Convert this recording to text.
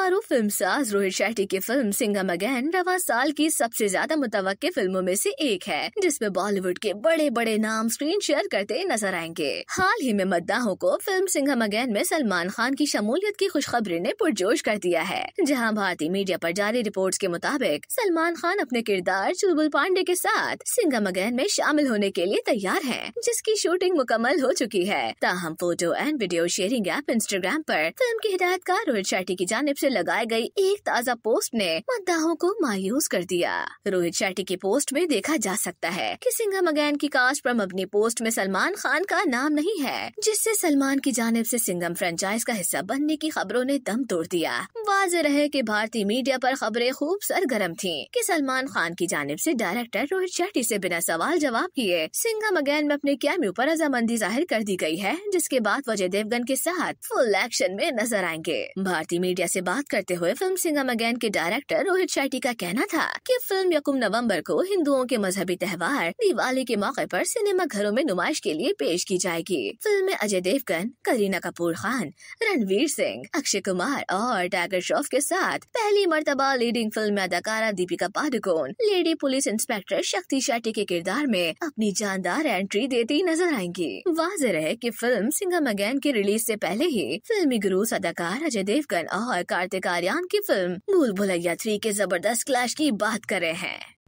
मारूफ साज रोहित शेट्टी की film Singham again रवा साल की सबसे ज्यादा मुतवक फिल्मों में से एक है जिसमे बॉलीवुड के बड़े बड़े नाम स्क्रीन शेयर करते नजर आएंगे हाल ही में मद्दाहों को फिल्म सिंघम अगेन में सलमान खान की शमूलियत की खुशखबरी ने पुरजोश कर दिया है जहाँ भारतीय मीडिया आरोप जारी रिपोर्ट के मुताबिक सलमान खान अपने किरदार चुलबुल पांडे के साथ सिंघम अगेन में शामिल होने के लिए तैयार है जिसकी शूटिंग मुकम्मल हो चुकी है ताहम photo and video sharing app Instagram आरोप फिल्म की हिदायतकार रोहित शेट्टी की जानब ऐसी लगाई गयी एक ताज़ा पोस्ट ने मतदाओं को मायूस कर दिया रोहित शेट्टी की पोस्ट में देखा जा सकता है कि सिंघम अगैन की कास्ट पर अपनी पोस्ट में सलमान खान का नाम नहीं है जिससे सलमान की जानब ऐसी सिंघम फ्रेंचाइज का हिस्सा बनने की खबरों ने दम तोड़ दिया वाज रहे की भारतीय मीडिया आरोप खबरें खूब सरगर्म थी की सलमान खान की जानब ऐसी डायरेक्टर रोहित शेट्टी ऐसी बिना सवाल जवाब किए सिंघम अगैन में अपने कैम्यू आरोप रजामंदी जाहिर कर दी गयी है जिसके बाद वजय देवगन के साथ फुल एक्शन में नजर आएंगे भारतीय मीडिया ऐसी बात बात करते हुए फिल्म सिंगम अगेन के डायरेक्टर रोहित शेट्टी का कहना था कि फिल्म यकुम नवंबर को हिंदुओं के मजहबी त्यौहार दिवाली के मौके पर सिनेमा घरों में नुमाइश के लिए पेश की जाएगी फिल्म में अजय देवगन करीना कपूर खान रणवीर सिंह अक्षय कुमार और टाइगर श्रॉफ के साथ पहली मरतबा लीडिंग फिल्म अदाकारा Deepika Padukone lady police inspector Shakti Shetty के किरदार में अपनी जानदार एंट्री देती नजर आएंगी वाजिर है की फिल्म सिंगम अगैन की रिलीज ऐसी पहले ही फिल्मी गुरु अदाकार अजय देवगन और कार्तिक आर्यन की फिल्म भूल भुलैया थ्री के जबरदस्त क्लैश की बात कर रहे हैं